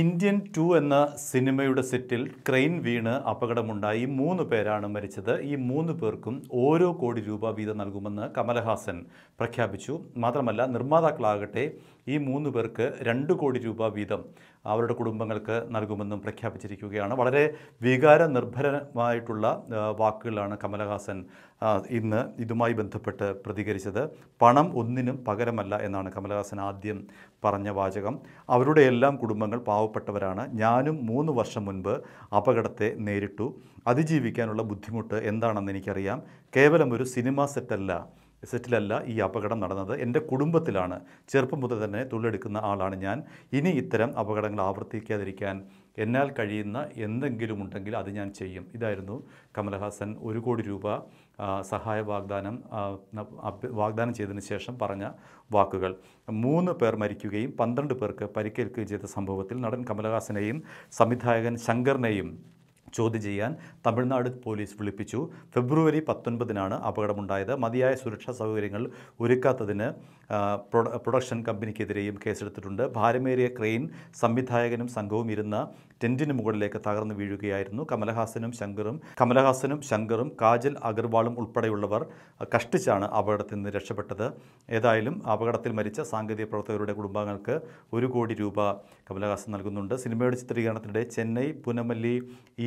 Indian two എന്ന സിനിമയുടെ സെറ്റിൽ crane വീണ് അപകടമുണ്ടായി മൂന്ന് പേരാണ് മരിച്ചത് ഈ മൂന്ന് പേർക്കും ഓരോ കോടി രൂപ വീതം നൽകുമെന്ന് കമലഹാസൻ പ്രഖ്യാപിച്ചു മാത്രമല്ല നിർമ്മാതാക്കളാകട്ടെ ഈ മൂന്ന് പേർക്ക് രണ്ട് കോടി രൂപ വീതം അവരുടെ കുടുംബങ്ങൾക്ക് നൽകുമെന്നും പ്രഖ്യാപിച്ചിരിക്കുകയാണ് വളരെ വികാരനിർഭരമായിട്ടുള്ള വാക്കുകളാണ് കമലഹാസൻ ഇന്ന് ഇതുമായി ബന്ധപ്പെട്ട് പ്രതികരിച്ചത് പണം ഒന്നിനും പകരമല്ല എന്നാണ് കമലഹാസൻ ആദ്യം പറഞ്ഞ വാചകം അവരുടെ എല്ലാം കുടുംബങ്ങൾ പാവ പാവപ്പെട്ടവരാണ് ഞാനും മൂന്ന് വർഷം മുൻപ് അപകടത്തെ നേരിട്ടു അതിജീവിക്കാനുള്ള ബുദ്ധിമുട്ട് എന്താണെന്ന് എനിക്കറിയാം കേവലം ഒരു സിനിമ സെറ്റല്ല സെറ്റിലല്ല ഈ അപകടം നടന്നത് എൻ്റെ കുടുംബത്തിലാണ് ചെറുപ്പം മുതൽ തന്നെ തൊഴിലെടുക്കുന്ന ആളാണ് ഞാൻ ഇനി ഇത്തരം അപകടങ്ങൾ ആവർത്തിക്കാതിരിക്കാൻ എന്നാൽ കഴിയുന്ന എന്തെങ്കിലും ഉണ്ടെങ്കിൽ അത് ഞാൻ ചെയ്യും ഇതായിരുന്നു കമലഹാസൻ ഒരു കോടി രൂപ സഹായ വാഗ്ദാനം വാഗ്ദാനം ചെയ്തതിന് ശേഷം പറഞ്ഞ വാക്കുകൾ മൂന്ന് പേർ മരിക്കുകയും പന്ത്രണ്ട് പേർക്ക് പരിക്കേൽക്കുകയും ചെയ്ത സംഭവത്തിൽ നടൻ കമലഹാസനെയും സംവിധായകൻ ശങ്കറിനെയും ചോദ്യം ചെയ്യാൻ തമിഴ്നാട് പോലീസ് വിളിപ്പിച്ചു ഫെബ്രുവരി പത്തൊൻപതിനാണ് അപകടമുണ്ടായത് മതിയായ സുരക്ഷാ സൗകര്യങ്ങൾ ഒരുക്കാത്തതിന് പ്രൊഡക്ഷൻ കമ്പനിക്കെതിരെയും കേസെടുത്തിട്ടുണ്ട് ഭാരമേറിയ ക്രെയിൻ സംവിധായകനും സംഘവും ഇരുന്ന ടെൻറ്റിന് മുകളിലേക്ക് തകർന്നു വീഴുകയായിരുന്നു കമലഹാസനും ശങ്കറും കമലഹാസനും ശങ്കറും കാജൽ അഗർവാളും ഉൾപ്പെടെയുള്ളവർ കഷ്ടിച്ചാണ് അപകടത്തിൽ നിന്ന് രക്ഷപ്പെട്ടത് ഏതായാലും അപകടത്തിൽ മരിച്ച സാങ്കേതിക പ്രവർത്തകരുടെ കുടുംബാംഗങ്ങൾക്ക് ഒരു കോടി രൂപ കമലഹാസൻ നൽകുന്നുണ്ട് സിനിമയുടെ ചിത്രീകരണത്തിനിടെ Chennai Poonamallee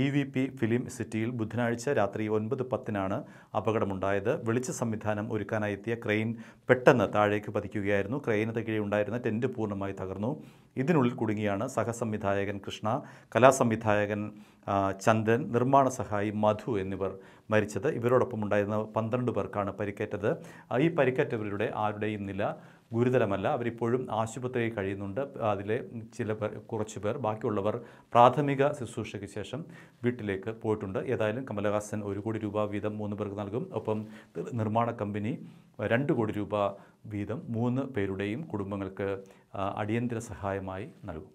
E V P film സിറ്റിയിൽ ബുധനാഴ്ച രാത്രി ഒൻപത് പത്തിനാണ് അപകടമുണ്ടായത് വെളിച്ച സംവിധാനം ഒരുക്കാനായി എത്തിയ ക്രെയിൻ പെട്ടെന്ന് താഴേക്ക് പതിക്കുകയായിരുന്നു ക്രെയിന് തകീഴെ ഉണ്ടായിരുന്ന ടെൻറ്റ് പൂർണ്ണമായി തകർന്നു ഇതിനുള്ളിൽ കുടുങ്ങിയാണ് സഹസംവിധായകൻ കൃഷ്ണ കലാസംവിധായകൻ ചന്ദൻ നിർമ്മാണ സഹായി മധു എന്നിവർ മരിച്ചത് ഇവരോടൊപ്പം ഉണ്ടായിരുന്ന പന്ത്രണ്ട് പേർക്കാണ് പരിക്കേറ്റത് ഈ പരിക്കേറ്റവരുടെ ആരുടെയും നില ഗുരുതരമല്ല അവരിപ്പോഴും ആശുപത്രിയിൽ കഴിയുന്നുണ്ട് അതിലെ ചില കുറച്ച് പേർ ബാക്കിയുള്ളവർ പ്രാഥമിക ശുശ്രൂഷയ്ക്ക് ശേഷം വീട്ടിലേക്ക് പോയിട്ടുണ്ട് ഏതായാലും കമലഹാസൻ ഒരു കോടി രൂപ വീതം മൂന്ന് പേർക്ക് നൽകും ഒപ്പം നിർമ്മാണ കമ്പനി രണ്ട് കോടി രൂപ വീതം മൂന്ന് പേരുടെയും കുടുംബങ്ങൾക്ക് അടിയന്തര സഹായമായി നൽകും